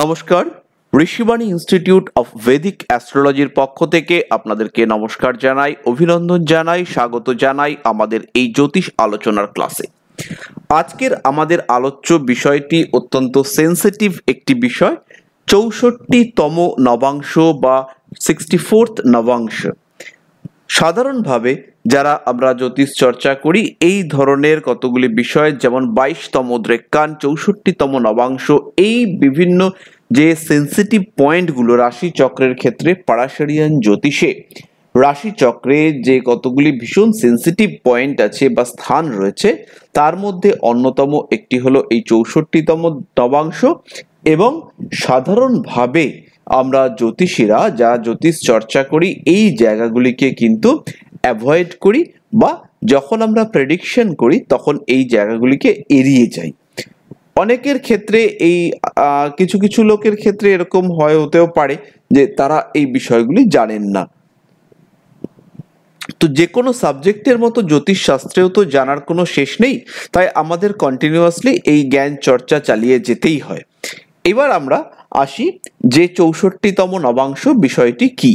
নমস্কার Rishibani institute of Vedic অ্যাস্ট্রোলজির পক্ষ থেকে আপনাদেরকে নমস্কার জানাই অভিনন্দন জানাই স্বাগত জানাই আমাদের এই জ্যোতিষ আলোচনার ক্লাসে আজকের আমাদের আলোচ্য বিষয়টি অত্যন্ত সেন্সিটিভ একটি বিষয় চৌষট্টিতম নবাংশ বা সিক্সটি ফোর্থ নবাংশ সাধারণভাবে যারা আমরা জ্যোতিষ চর্চা করি এই ধরনের কতগুলি বিষয় যেমন বাইশতম দ্রেক্কান চৌষট্টিতম নবাংশ এই বিভিন্ন যে সেন্সিটিভ পয়েন্টগুলো রাশিচক্রের ক্ষেত্রে পারাশারিয়ান জ্যোতিষে রাশি যে কতগুলি ভীষণ সেন্সিটিভ পয়েন্ট আছে বা স্থান রয়েছে তার মধ্যে অন্যতম একটি হলো এই চৌষট্টিতম নবাংশ এবং সাধারণভাবে আমরা জ্যোতিষীরা যারা জ্যোতিষ চর্চা করি এই জায়গাগুলিকে কিন্তু অ্যাভয়েড করি বা যখন আমরা প্রেডিকশন করি তখন এই জায়গাগুলিকে এড়িয়ে যাই অনেকের ক্ষেত্রে এই কিছু কিছু লোকের ক্ষেত্রে এরকম হয় হতেও পারে যে তারা এই বিষয়গুলি জানেন না তো যে কোনো সাবজেক্টের মতো জ্যোতিষশাস্ত্রেও তো জানার কোনো শেষ নেই তাই আমাদের কন্টিনিউয়াসলি এই জ্ঞান চর্চা চালিয়ে যেতেই হয় এবার আমরা আসি যে চৌষট্টিতম নবাংশ বিষয়টি কি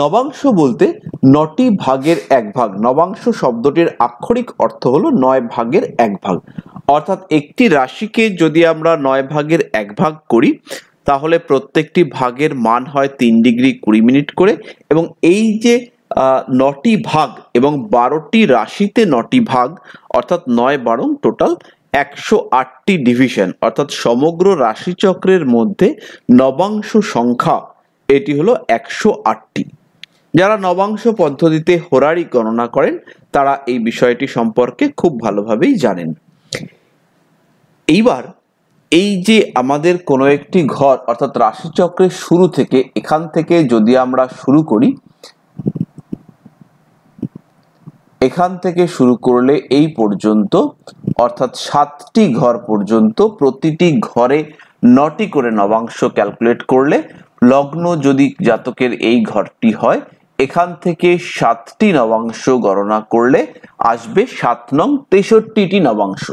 নবাংশ বলতে নটি ভাগের এক ভাগ নবাংশ শব্দটির আক্ষরিক অর্থ হলো নয় ভাগের এক ভাগ অর্থাৎ একটি রাশিকে যদি আমরা নয় ভাগের এক ভাগ করি তাহলে প্রত্যেকটি ভাগের মান হয় তিন ডিগ্রি কুড়ি মিনিট করে এবং এই যে নটি ভাগ এবং বারোটি রাশিতে নটি ভাগ অর্থাৎ নয় বারং টোটাল একশো আটটি ডিভিশন অর্থাৎ সমগ্র রাশিচক্রের মধ্যে নবাংশ সংখ্যা এটি হলো একশো আটটি যারা নবাংশ পদ্ধতিতে হোরারি গণনা করেন তারা এই বিষয়টি সম্পর্কে খুব ভালোভাবেই জানেন এইবার এই যে আমাদের কোনো একটি ঘর অর্থাৎ রাশিচক্রের শুরু থেকে এখান থেকে যদি আমরা শুরু করি এখান থেকে শুরু করলে এই পর্যন্ত অর্থাৎ সাতটি ঘর পর্যন্ত প্রতিটি ঘরে নটি করে নবাংশ ক্যালকুলেট করলে লগ্ন যদি জাতকের এই ঘরটি হয় এখান থেকে সাতটি নবাংশ গণনা করলে আসবে সাত নং তেষট্টিটি নবাংশ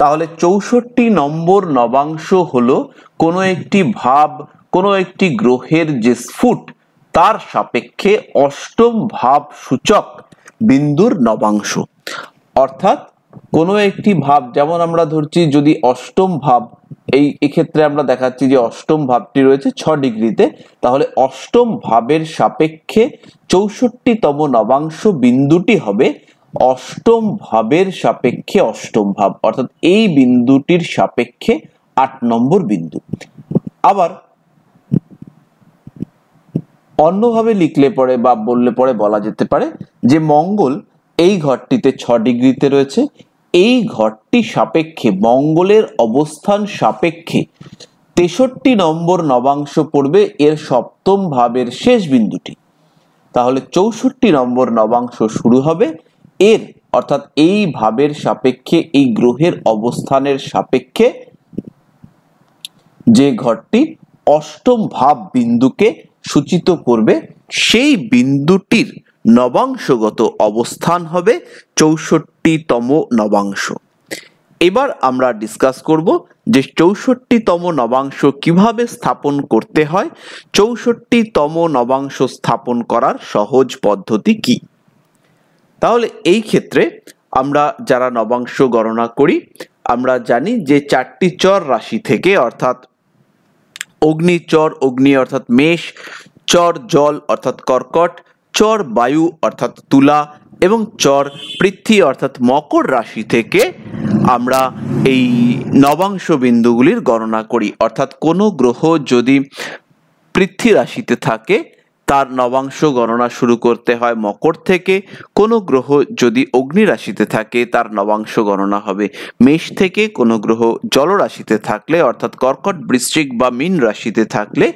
তাহলে চৌষট্টি নম্বর নবাংশ হলো কোনো একটি ভাব কোনো একটি গ্রহের যে স্ফুট তার সাপেক্ষে অষ্টম ভাব সূচক বিন্দুর নবাংশ অর্থাৎ কোনো একটি ভাব যেমন আমরা ধরছি যদি অষ্টম ভাব এই এক্ষেত্রে আমরা দেখাচ্ছি যে অষ্টম ভাবটি রয়েছে ছ ডিগ্রিতে তাহলে অষ্টম ভাবের সাপেক্ষে চৌষট্টিতম নবাংশ বিন্দুটি হবে অষ্টম ভাবের সাপেক্ষে অষ্টম ভাব অর্থাৎ এই বিন্দুটির সাপেক্ষে আট নম্বর বিন্দু আবার অন্যভাবে লিখলে পরে বা বললে পরে বলা যেতে পারে যে মঙ্গল এই ঘরটিতে ছ ডিগ্রিতে রয়েছে এই ঘরটি সাপেক্ষে মঙ্গলের অবস্থান সাপেক্ষে তেষট্টি নম্বর নবাংশ পড়বে এর সপ্তম ভাবের শেষ বিন্দুটি তাহলে চৌষট্টি নম্বর নবাংশ শুরু হবে এর অর্থাৎ এই ভাবের সাপেক্ষে এই গ্রহের অবস্থানের সাপেক্ষে যে ঘরটি অষ্টম ভাব বিন্দুকে সূচিত করবে সেই বিন্দুটির নবাংশগত অবস্থান হবে চৌষট্টিতম নবাংশ এবার আমরা ডিসকাস করব যে চৌষট্টিতম নবাংশ কিভাবে স্থাপন করতে হয় চৌষট্টিতম নবাংশ স্থাপন করার সহজ পদ্ধতি কি তাহলে এই ক্ষেত্রে আমরা যারা নবাংশ গণনা করি আমরা জানি যে চারটি চর রাশি থেকে অর্থাৎ অগ্নিচর অগ্নি অর্থাৎ মেষ চর জল অর্থাৎ কর্কট চর বায়ু অর্থাৎ তুলা এবং চর পৃথ্বী অর্থাৎ মকর রাশি থেকে আমরা এই নবাংশ বিন্দুগুলির গণনা করি অর্থাৎ কোনো গ্রহ যদি পৃথ্বী রাশিতে থাকে তার নবাংশ গণনা শুরু করতে হয় মকর থেকে কোনো গ্রহ যদি অগ্নিরাশিতে থাকে তার নবাংশ গণনা হবে মেষ থেকে কোনো গ্রহ জলরাশিতে থাকলে অর্থাৎ কর্কট বৃশ্চিক বা মিন রাশিতে থাকলে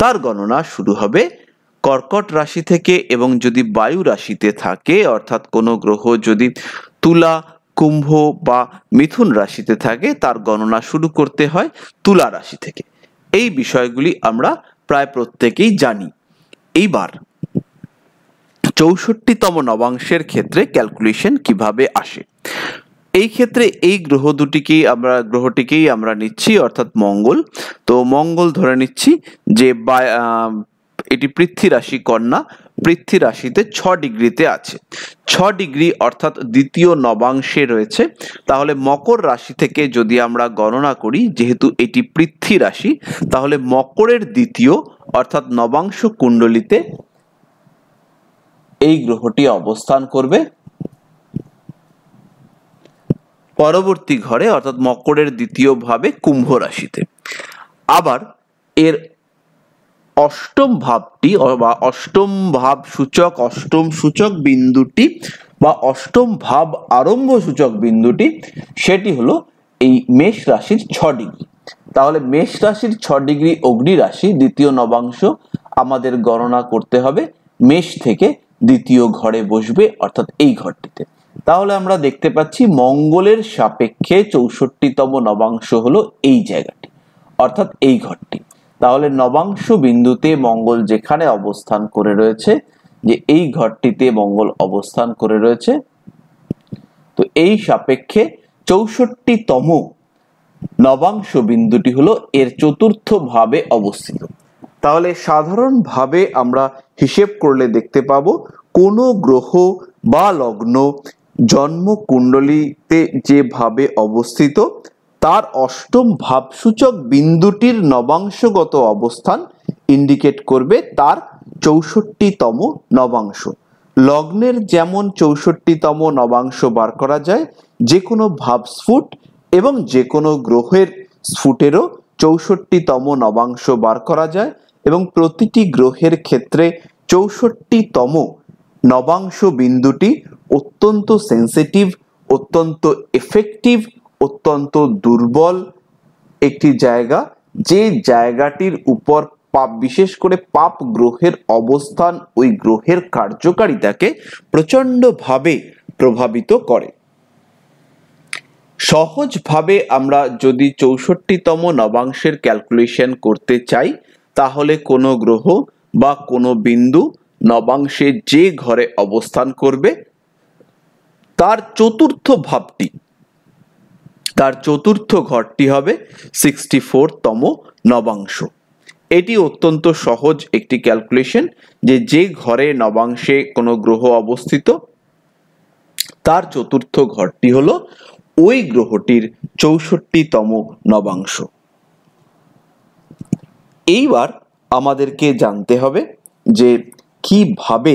তার গণনা শুরু হবে কর্কট রাশি থেকে এবং যদি বায়ু রাশিতে থাকে অর্থাৎ কোনো গ্রহ যদি তুলা কুম্ভ বা মিথুন রাশিতে থাকে তার গণনা শুরু করতে হয় তুলা রাশি থেকে এই বিষয়গুলি আমরা প্রায় প্রত্যেকেই জানি এইবার চৌষট্টিতম নবাংশের ক্ষেত্রে ক্যালকুলেশন কিভাবে আসে এই ক্ষেত্রে এই গ্রহ দুটিকেই আমরা গ্রহটিকেই আমরা নিচ্ছি অর্থাৎ মঙ্গল তো মঙ্গল ধরে নিচ্ছি যে এটি পৃথ্বী রাশি কন্যা পৃথ্বী রাশিতে ছ ডিগ্রিতে আছে ছ ডিগ্রি অর্থাৎ দ্বিতীয় নবাংশে রয়েছে তাহলে মকর রাশি থেকে যদি আমরা গণনা করি যেহেতু এটি পৃথ্বী রাশি তাহলে মকরের দ্বিতীয় অর্থাৎ নবাংশ কুণ্ডলিতে এই গ্রহটি অবস্থান করবে পরবর্তী ঘরে অর্থাৎ মকরের দ্বিতীয় ভাবে কুম্ভ রাশিতে আবার এর অষ্টম ভাবটি বা অষ্টম ভাব সূচক অষ্টম সূচক বিন্দুটি বা অষ্টম ভাব আরম্ভ সূচক বিন্দুটি সেটি হলো এই মেষ রাশির ছ ডিগ্রি তাহলে মেষ রাশির ছ ডিগ্রি অগ্নি রাশি দ্বিতীয় নবাংশ আমাদের গণনা করতে হবে মেষ থেকে দ্বিতীয় ঘরে বসবে অর্থাৎ এই ঘরটিতে তাহলে আমরা দেখতে পাচ্ছি মঙ্গলের সাপেক্ষে চৌষট্টিতম নবাংশ হলো এই জায়গাটি অর্থাৎ এই ঘরটি তাহলে নবাংশ বিন্দুতে মঙ্গল যেখানে অবস্থান করে রয়েছে যে এই ঘরটিতে মঙ্গল অবস্থান করে রয়েছে তো এই সাপেক্ষে চৌষট্টিতম নবাংশ বিন্দুটি হলো এর চতুর্থ ভাবে অবস্থিত তাহলে সাধারণভাবে আমরা হিসেব করলে দেখতে পাবো কোনো গ্রহ বা লগ্ন জন্মকুণ্ডলিতে যেভাবে অবস্থিত তার অষ্টম ভাবসূচক বিন্দুটির নবাংশগত অবস্থান ইন্ডিকেট করবে তার চৌষট্টিতম নবাংশ লগ্নের যেমন চৌষট্টিতম নবাংশ বার করা যায় যে কোনো ভাবস্ফুট এবং যে কোনো গ্রহের স্ফুটেরও চৌষট্টিতম নবাংশ বার করা যায় এবং প্রতিটি গ্রহের ক্ষেত্রে চৌষট্টিতম নবাংশ বিন্দুটি অত্যন্ত সেন্সিটিভ অত্যন্ত এফেক্টিভ অত্যন্ত দুর্বল একটি জায়গা যে জায়গাটির উপর পাপ বিশেষ করে পাপ গ্রহের অবস্থান ওই গ্রহের কার্যকারিতাকে প্রচণ্ডভাবে প্রভাবিত করে সহজভাবে আমরা যদি চৌষট্টিতম নবাংশের ক্যালকুলেশন করতে চাই তাহলে কোনো গ্রহ বা কোনো বিন্দু নবাংশে যে ঘরে অবস্থান করবে তার চতুর্থ ভাবটি তার চতুর্থ ঘরটি হবে সিক্সটি তম নবাংশ এটি অত্যন্ত সহজ একটি ক্যালকুলেশন যে যে ঘরে নবাংশে কোনো গ্রহ অবস্থিত তার চতুর্থ ঘরটি হলো ওই গ্রহটির চৌষট্টিতম নবাংশ এইবার আমাদেরকে জানতে হবে যে কিভাবে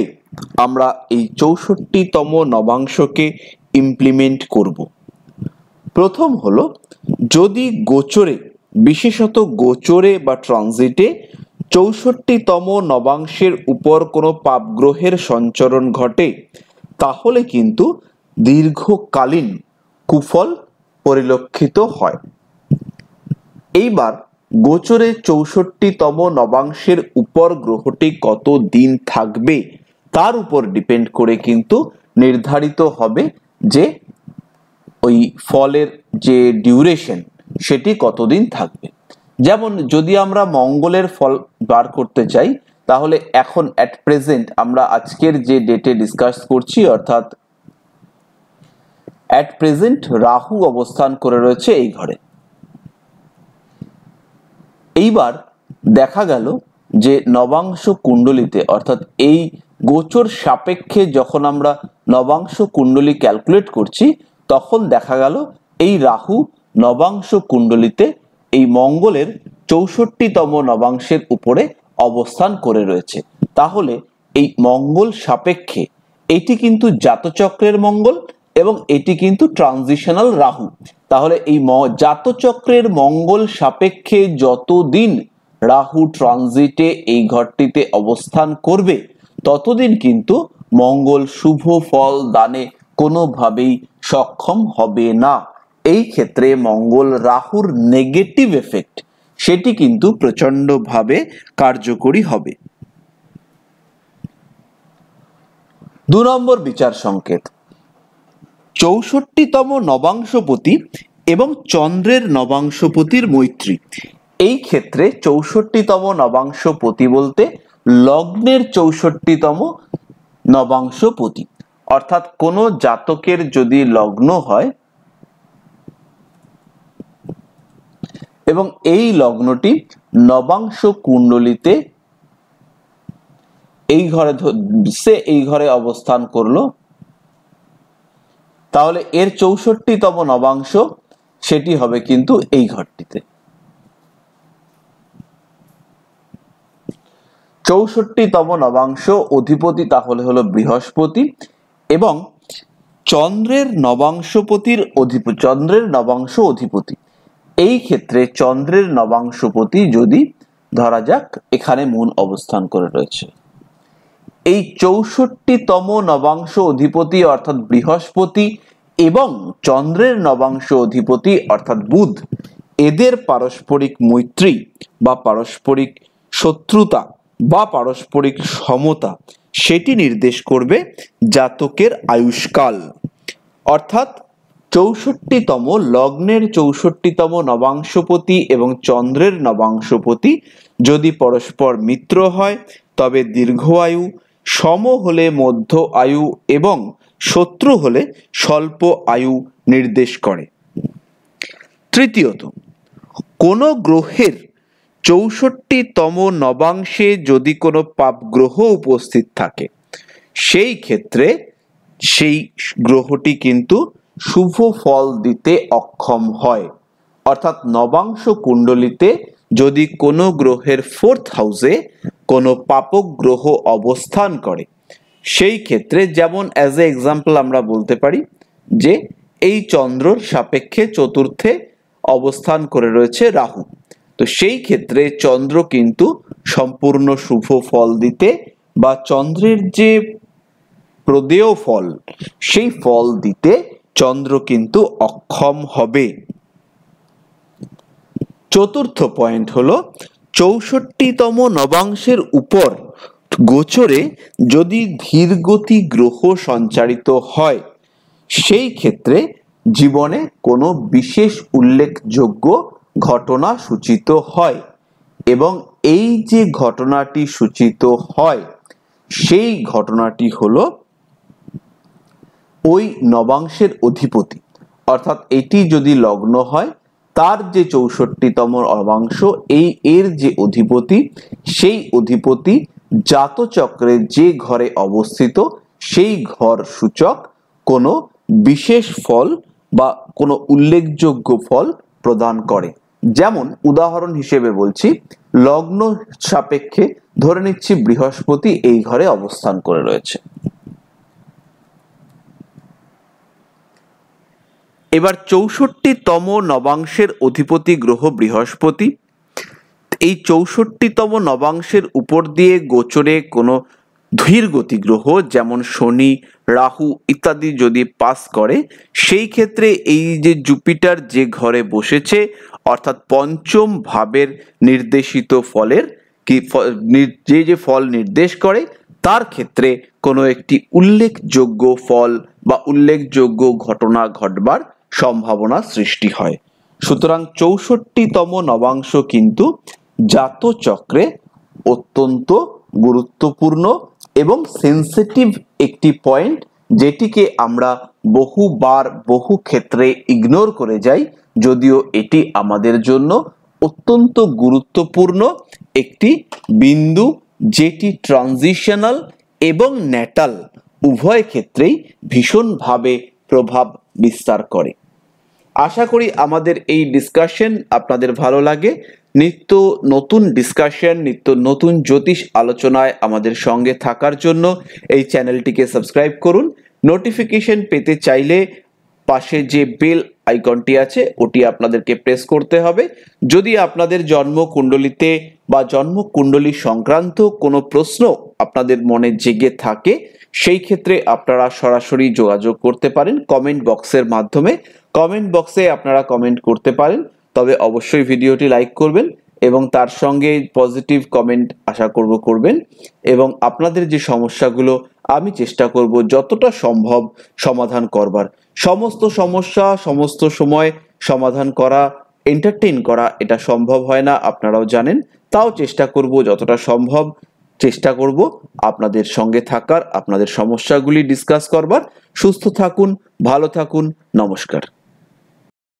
আমরা এই চৌষট্টিতম নবাংশকে ইমপ্লিমেন্ট করব প্রথম হলো যদি গোচরে বিশেষত গোচরে বা ট্রানজিটে চৌষট্টিতম নবাংশের উপর কোনো পাপগ্রহের সঞ্চরণ ঘটে তাহলে কিন্তু দীর্ঘকালীন কুফল পরিলক্ষিত হয় এইবার গোচরে চৌষট্টিতম নবাংশের উপর গ্রহটি কত দিন থাকবে তার উপর ডিপেন্ড করে কিন্তু নির্ধারিত হবে যে ওই ফলের যে ডিউরেশন সেটি কতদিন থাকবে যেমন যদি আমরা মঙ্গলের ফল বার করতে চাই তাহলে এখন অ্যাট প্রেজেন্ট আমরা আজকের যে ডেটে ডিসকাস করছি অর্থাৎ অ্যাট প্রেজেন্ট রাহু অবস্থান করে রয়েছে এই ঘরে এইবার দেখা গেল যে নবাংশ কুণ্ডলিতে অর্থাৎ এই গোচর সাপেক্ষে যখন আমরা নবাংশ কুণ্ডলী ক্যালকুলেট করছি তখন দেখা গেল এই রাহু নবাংশ কুণ্ডলিতে এই মঙ্গলের চৌষট্টিতম নবাংশের উপরে অবস্থান করে রয়েছে তাহলে এই মঙ্গল সাপেক্ষে এটি কিন্তু জাতচক্রের মঙ্গল এবং এটি কিন্তু ট্রানজিশনাল রাহু তাহলে এই জাতচক্রের মঙ্গল সাপেক্ষে যতদিন রাহু ট্রানজিটে এই ঘরটিতে অবস্থান করবে ততদিন কিন্তু মঙ্গল শুভ ফল দানে কোনোভাবেই সক্ষম হবে না এই ক্ষেত্রে মঙ্গল রাহুর নেগেটিভ এফেক্ট সেটি কিন্তু প্রচণ্ডভাবে কার্যকরী হবে দু নম্বর বিচার সংকেত চৌষট্টিতম নবাংশপতি এবং চন্দ্রের নবাংশপতির মৈত্রী এই ক্ষেত্রে চৌষট্টিতম নবাংশপতি বলতে লগ্নের চৌষট্টিতম নবাংশপতি অর্থাৎ কোনো জাতকের যদি লগ্ন হয় এবং এই লগ্নটি নবাংশ কুণ্ডলিতে এই ঘরে সে এই ঘরে অবস্থান করলো তাহলে এর চৌষট্টিতম নবাংশ সেটি হবে কিন্তু এই ঘরটিতে চৌষট্টিতম নবাংশ অধিপতি তাহলে হলো বৃহস্পতি এবং চন্দ্রের নবাংশপতির অধিপ চন্দ্রের নবাংশ অধিপতি এই ক্ষেত্রে চন্দ্রের নবাংশপতি যদি ধরা যাক এখানে মূল অবস্থান করে রয়েছে এই চৌষট্টিতম নবাংশ অধিপতি অর্থাৎ বৃহস্পতি এবং চন্দ্রের নবাংশ অধিপতি অর্থাৎ বুধ এদের পারস্পরিক মৈত্রী বা পারস্পরিক শত্রুতা বা পারস্পরিক সমতা সেটি নির্দেশ করবে জাতকের আয়ুষ্কাল অর্থাৎ চৌষট্টিতম লগ্নের চৌষট্টিতম নবাংশপতি এবং চন্দ্রের নবাংশপতি যদি পরস্পর মিত্র হয় তবে দীর্ঘ আয়ু সম হলে মধ্য আয়ু এবং শত্রু হলে স্বল্প আয়ু নির্দেশ করে তৃতীয়ত কোনো গ্রহের চৌষট্টিতম নবাংশে যদি কোনো পাপ গ্রহ উপস্থিত থাকে সেই ক্ষেত্রে সেই গ্রহটি কিন্তু শুভ ফল দিতে অক্ষম হয় অর্থাৎ নবাংশ কুণ্ডলিতে যদি কোনো গ্রহের ফোর্থ হাউসে কোনো পাপক গ্রহ অবস্থান করে সেই ক্ষেত্রে যেমন অ্যাজ এ এক্সাম্পল আমরা বলতে পারি যে এই চন্দ্রর সাপেক্ষে চতুর্থে অবস্থান করে রয়েছে রাহু তো সেই ক্ষেত্রে চন্দ্র কিন্তু সম্পূর্ণ শুভ ফল দিতে বা চন্দ্রের যে প্রদেয় ফল সেই ফল দিতে চন্দ্র কিন্তু অক্ষম হবে চতুর্থ পয়েন্ট হলো চৌষট্টিতম নবাংশের উপর গোচরে যদি ধীরগতি গ্রহ সঞ্চারিত হয় সেই ক্ষেত্রে জীবনে কোনো বিশেষ উল্লেখযোগ্য ঘটনা সূচিত হয় এবং এই যে ঘটনাটি সূচিত হয় সেই ঘটনাটি হল ওই নবাংশের অধিপতি অর্থাৎ এটি যদি লগ্ন হয় তার যে চৌষট্টিতম অবাংশ এই এর যে অধিপতি সেই অধিপতি জাতচক্রের যে ঘরে অবস্থিত সেই ঘর সূচক কোনো বিশেষ ফল বা কোনো উল্লেখযোগ্য ফল প্রদান করে যেমন উদাহরণ হিসেবে বলছি লগ্ন সাপেক্ষে ধরে নিচ্ছি বৃহস্পতি এই ঘরে অবস্থান করে রয়েছে এবার চৌষট্টিতম নবাংশের অধিপতি গ্রহ বৃহস্পতি এই চৌষট্টিতম নবাংশের উপর দিয়ে গোচরে কোনো ধীর গ্রহ যেমন শনি রাহু ইত্যাদি যদি পাস করে সেই ক্ষেত্রে এই যে জুপিটার যে ঘরে বসেছে অর্থাৎ পঞ্চম ভাবের নির্দেশিত ফলের কি যে যে ফল নির্দেশ করে তার ক্ষেত্রে কোনো একটি উল্লেখযোগ্য ফল বা উল্লেখযোগ্য ঘটনা ঘটবার সম্ভাবনা সৃষ্টি হয় সুতরাং চৌষট্টিতম নবাংশ কিন্তু জাত চক্রে অত্যন্ত গুরুত্বপূর্ণ এবং সেন্সিটিভ একটি পয়েন্ট যেটিকে আমরা বহুবার বহু ক্ষেত্রে ইগনোর করে যাই যদিও এটি আমাদের জন্য অত্যন্ত গুরুত্বপূর্ণ একটি বিন্দু যেটি ট্রানজিশনাল এবং ন্যাটাল উভয় ক্ষেত্রেই ভীষণভাবে প্রভাব বিস্তার করে আশা করি আমাদের এই ডিসকাশন আপনাদের ভালো লাগে নিত্য নতুন ডিসকাশন নিত্য নতুন জ্যোতিষ আলোচনায় আমাদের সঙ্গে থাকার জন্য এই চ্যানেলটিকে সাবস্ক্রাইব করুন নোটিফিকেশন পেতে চাইলে পাশে যে বেল আইকনটি আছে ওটি আপনাদেরকে প্রেস করতে হবে যদি আপনাদের কুণ্ডলিতে বা কুণ্ডলি সংক্রান্ত কোনো প্রশ্ন আপনাদের মনে জেগে থাকে সেই ক্ষেত্রে আপনারা সরাসরি যোগাযোগ করতে পারেন কমেন্ট বক্সের মাধ্যমে কমেন্ট বক্সে আপনারা কমেন্ট করতে পারেন তবে অবশ্যই ভিডিওটি লাইক করবেন এবং তার সঙ্গে পজিটিভ কমেন্ট আশা করব করবেন এবং আপনাদের যে সমস্যাগুলো আমি চেষ্টা করব যতটা সম্ভব সমাধান করবার সমস্ত সমস্যা সমস্ত সময় সমাধান করা এন্টারটেইন করা এটা সম্ভব হয় না আপনারাও জানেন তাও চেষ্টা করব যতটা সম্ভব চেষ্টা করব আপনাদের সঙ্গে থাকার আপনাদের সমস্যাগুলি ডিসকাস করবার সুস্থ থাকুন ভালো থাকুন নমস্কার